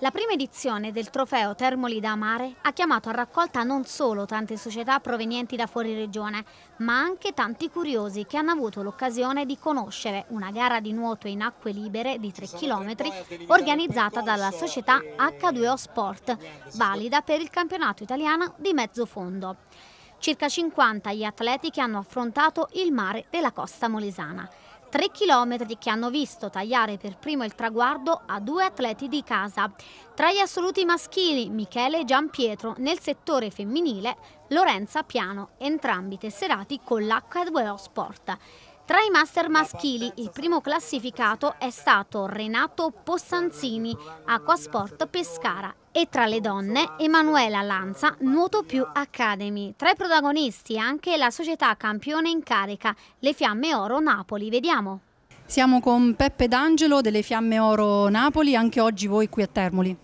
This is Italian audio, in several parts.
La prima edizione del trofeo Termoli da Amare ha chiamato a raccolta non solo tante società provenienti da fuori regione, ma anche tanti curiosi che hanno avuto l'occasione di conoscere una gara di nuoto in acque libere di 3 km organizzata dalla società H2O Sport, valida per il campionato italiano di mezzo fondo. Circa 50 gli atleti che hanno affrontato il mare della costa molesana. Tre chilometri che hanno visto tagliare per primo il traguardo a due atleti di casa. Tra gli assoluti maschili, Michele e Giampietro, nel settore femminile, Lorenza Piano, entrambi tesserati con l'H2O Sport. Tra i master maschili, il primo classificato è stato Renato Possanzini, Acquasport Pescara e tra le donne Emanuela Lanza Nuoto più Academy. Tra i protagonisti anche la società campione in carica, le Fiamme Oro Napoli. Vediamo. Siamo con Peppe D'Angelo delle Fiamme Oro Napoli, anche oggi voi qui a Termoli.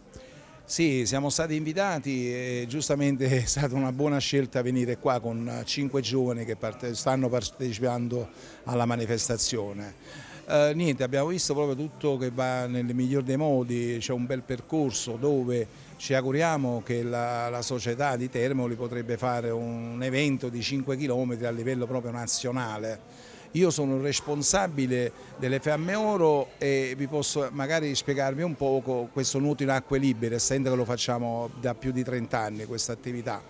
Sì, siamo stati invitati e giustamente è stata una buona scelta venire qua con cinque giovani che stanno partecipando alla manifestazione. Eh, niente, abbiamo visto proprio tutto che va nel miglior dei modi, c'è un bel percorso dove ci auguriamo che la, la società di Termoli potrebbe fare un evento di 5 km a livello proprio nazionale. Io sono responsabile delle Fiamme Oro e vi posso magari spiegarvi un poco questo nuoto in acque libere, essendo che lo facciamo da più di 30 anni questa attività.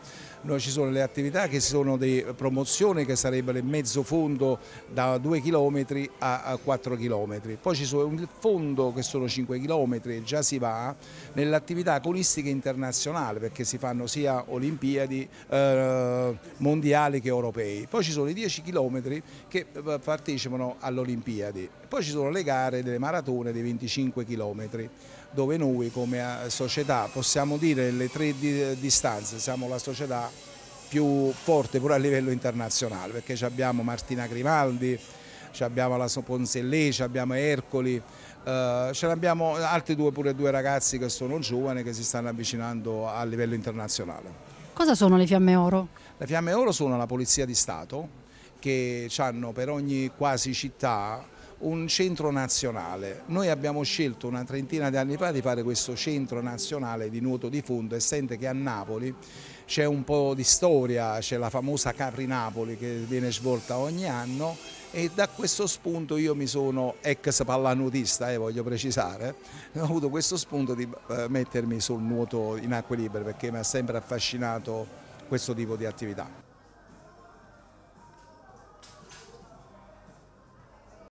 Noi ci sono le attività che sono di promozione che sarebbero il mezzo fondo da 2 km a 4 km. Poi ci sono il fondo che sono 5 km e già si va nell'attività agonistica internazionale perché si fanno sia Olimpiadi eh, mondiali che europei. Poi ci sono i 10 km che eh, partecipano alle Olimpiadi. Poi ci sono le gare delle maratone dei 25 km dove noi come eh, società possiamo dire le tre eh, distanze, siamo la società più forte pure a livello internazionale perché abbiamo Martina Grimaldi, abbiamo la Ponzellè, abbiamo Ercoli, eh, ce l'abbiamo altri due pure due ragazzi che sono giovani che si stanno avvicinando a livello internazionale. Cosa sono le Fiamme Oro? Le Fiamme Oro sono la Polizia di Stato, che hanno per ogni quasi città un centro nazionale. Noi abbiamo scelto una trentina di anni fa di fare questo centro nazionale di nuoto di fondo, essendo che a Napoli c'è un po' di storia, c'è la famosa Capri Napoli che viene svolta ogni anno e da questo spunto io mi sono ex pallanutista, eh, voglio precisare, ho avuto questo spunto di eh, mettermi sul nuoto in acque libere perché mi ha sempre affascinato questo tipo di attività.